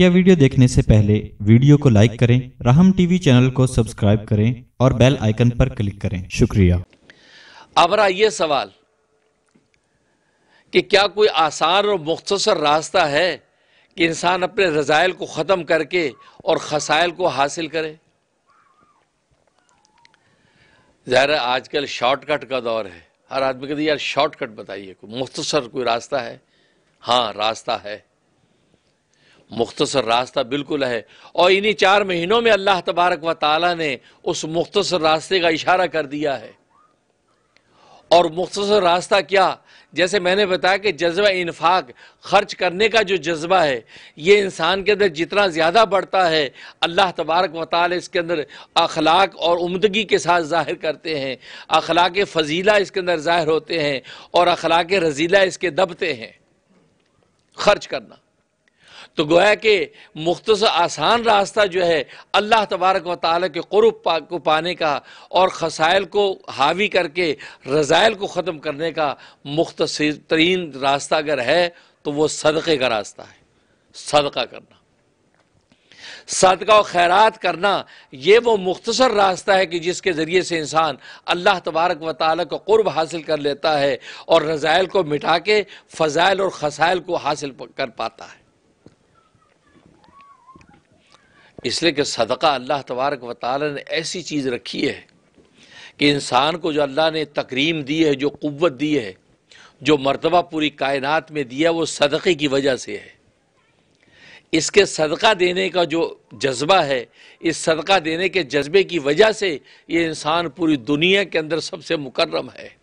मुख्य वीडियो देखने से पहले वीडियो को लाइक करें राहम टीवी चैनल को सब्सक्राइब करें और बेल आइकन पर क्लिक करें शुक्रिया अब रहा यह सवाल कि क्या कोई आसान और मुख्तर रास्ता है कि इंसान अपने रजायल को ख़त्म करके और खसाइल को हासिल करे जहर आजकल शॉर्टकट का दौर है हर आदमी कहते यार शॉर्टकट बताइए कोई मुख्तसर कोई रास्ता है हाँ रास्ता है मुख्तसर रास्ता बिल्कुल है और इन्हीं चार महीनों में अल्लाह तबारक व ताली ने उस मुख्तसर रास्ते का इशारा कर दिया है और मुख्तसर रास्ता क्या जैसे मैंने बताया कि जज्बा इन्फाक खर्च करने का जो जज्बा है ये इंसान के अंदर जितना ज़्यादा बढ़ता है अल्लाह तबारक वाल इसके अंदर अखलाक और उमदगी के साथ ज़ाहिर करते हैं अखलाक फ़जीला इसके अंदर ज़ाहिर होते हैं और अखलाक रजीला इसके दबते हैं खर्च करना तो गोया के मुख्त आसान रास्ता जो है अल्लाह तबारक व ताली के क़ुरब पा, को पाने का और खसाइल को हावी करके रज़ाइल को ख़त्म करने का मुख्त तरीन रास्ता अगर है तो वह सदक़े का रास्ता है सदका करना सदका और खैरात करना ये वो मुख्तसर रास्ता है कि जिसके ज़रिए से इंसान अल्लाह तबारक व ताली को क़ुरब हासिल कर लेता है और रज़ाइल को मिटा के फ़जाइल और खसाइल को हासिल कर पाता है इसलिए कि सदका अल्लाह तबारक व ताल ने ऐसी चीज़ रखी है कि इंसान को जो अल्लाह ने तकरीम दी है जो क़वत दी है जो मरतबा पूरी कायनात में दिया वो सदक़े की वजह से है इसके सदका देने का जो जज्बा है इस सदका देने के जज्बे की वजह से ये इंसान पूरी दुनिया के अंदर सबसे मुकर्रम है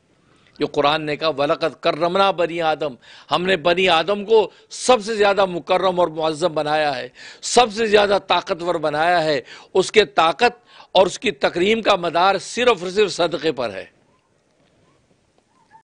जो कुरान ने कहा वलकत करमना बनी आदम हमने बनी आदम को सबसे ज़्यादा मुकर्रम और मुआज़म बनाया है सबसे ज़्यादा ताकतवर बनाया है उसके ताकत और उसकी तकरीम का मदार सिर्फ और सिर्फ सदक़े पर है